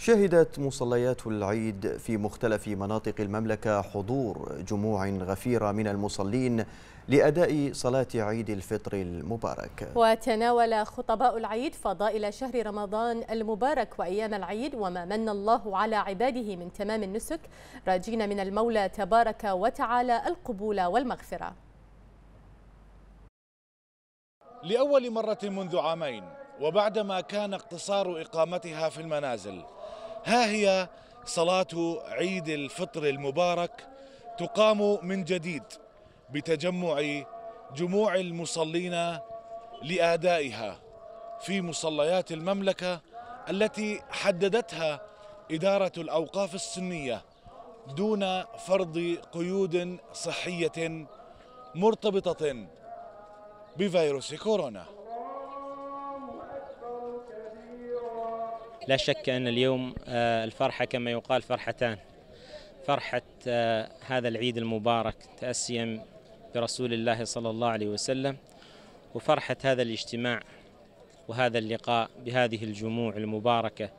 شهدت مصليات العيد في مختلف مناطق المملكة حضور جموع غفيرة من المصلين لأداء صلاة عيد الفطر المبارك وتناول خطباء العيد فضائل شهر رمضان المبارك وأيام العيد وما من الله على عباده من تمام النسك راجين من المولى تبارك وتعالى القبول والمغفرة لأول مرة منذ عامين وبعدما كان اقتصار إقامتها في المنازل ها هي صلاة عيد الفطر المبارك تقام من جديد بتجمع جموع المصلين لادائها في مصليات المملكه التي حددتها اداره الاوقاف السنيه دون فرض قيود صحيه مرتبطه بفيروس كورونا لا شك أن اليوم آه، الفرحة كما يقال فرحتان فرحة آه، هذا العيد المبارك تأسيا برسول الله صلى الله عليه وسلم وفرحة هذا الاجتماع وهذا اللقاء بهذه الجموع المباركة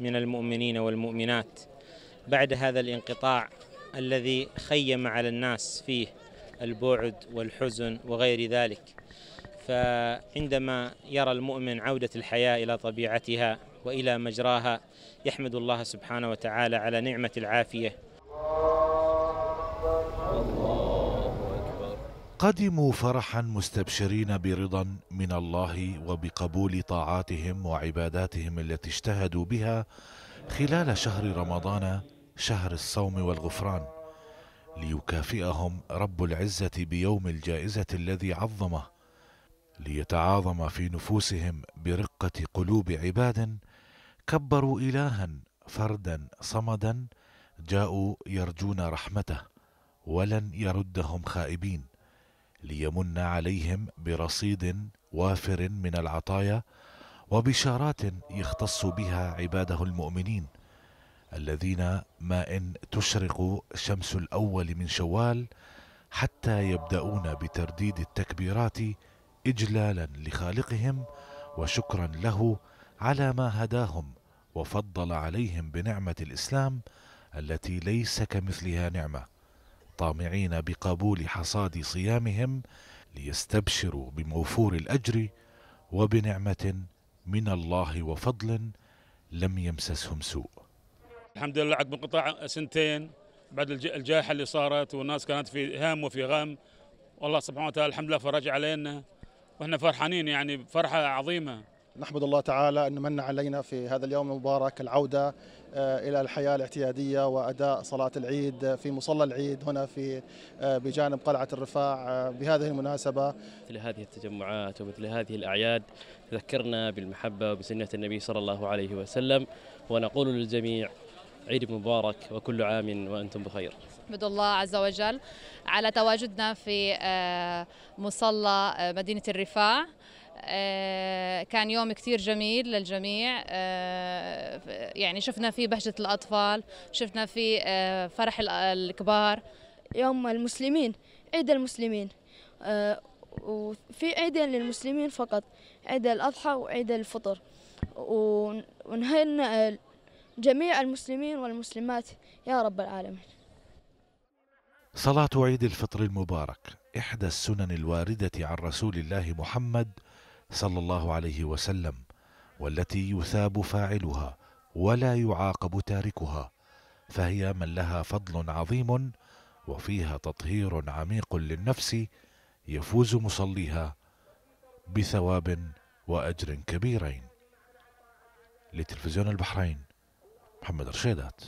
من المؤمنين والمؤمنات بعد هذا الانقطاع الذي خيم على الناس فيه البعد والحزن وغير ذلك فعندما يرى المؤمن عودة الحياة إلى طبيعتها وإلى مجراها يحمد الله سبحانه وتعالى على نعمة العافية قدموا فرحا مستبشرين برضا من الله وبقبول طاعاتهم وعباداتهم التي اجتهدوا بها خلال شهر رمضان شهر الصوم والغفران ليكافئهم رب العزة بيوم الجائزة الذي عظمه ليتعاظم في نفوسهم برقة قلوب عباد كبروا إلها فردا صمدا جاءوا يرجون رحمته ولن يردهم خائبين ليمن عليهم برصيد وافر من العطايا وبشارات يختص بها عباده المؤمنين الذين ما إن تشرق شمس الأول من شوال حتى يبدأون بترديد التكبيرات إجلالا لخالقهم وشكرا له على ما هداهم وفضل عليهم بنعمة الإسلام التي ليس كمثلها نعمة طامعين بقبول حصاد صيامهم ليستبشروا بموفور الأجر وبنعمة من الله وفضل لم يمسسهم سوء الحمد لله عقب انقطاع سنتين بعد الجائحه اللي صارت والناس كانت في هام وفي غم والله سبحانه وتعالى الحمد لله فرج علينا واحنا فرحانين يعني فرحه عظيمه نحمد الله تعالى أن من علينا في هذا اليوم المبارك العودة آه، إلى الحياة الاعتيادية وأداء صلاة العيد في مصلى العيد هنا في آه، بجانب قلعة الرفاع آه، بهذه المناسبة مثل هذه التجمعات ومثل هذه الأعياد تذكرنا بالمحبة وبسنة النبي صلى الله عليه وسلم ونقول للجميع عيد مبارك وكل عام وأنتم بخير نحمد الله عز وجل على تواجدنا في آه، مصلى آه، مدينة الرفاع آه، كان يوم كثير جميل للجميع يعني شفنا فيه بهجة الأطفال شفنا فيه فرح الكبار يوم المسلمين عيد المسلمين وفي عيدين للمسلمين فقط عيد الأضحى وعيد الفطر ونهينا جميع المسلمين والمسلمات يا رب العالمين صلاة عيد الفطر المبارك إحدى السنن الواردة عن رسول الله محمد صلى الله عليه وسلم والتي يثاب فاعلها ولا يعاقب تاركها فهي من لها فضل عظيم وفيها تطهير عميق للنفس يفوز مصليها بثواب واجر كبيرين لتلفزيون البحرين محمد رشيدات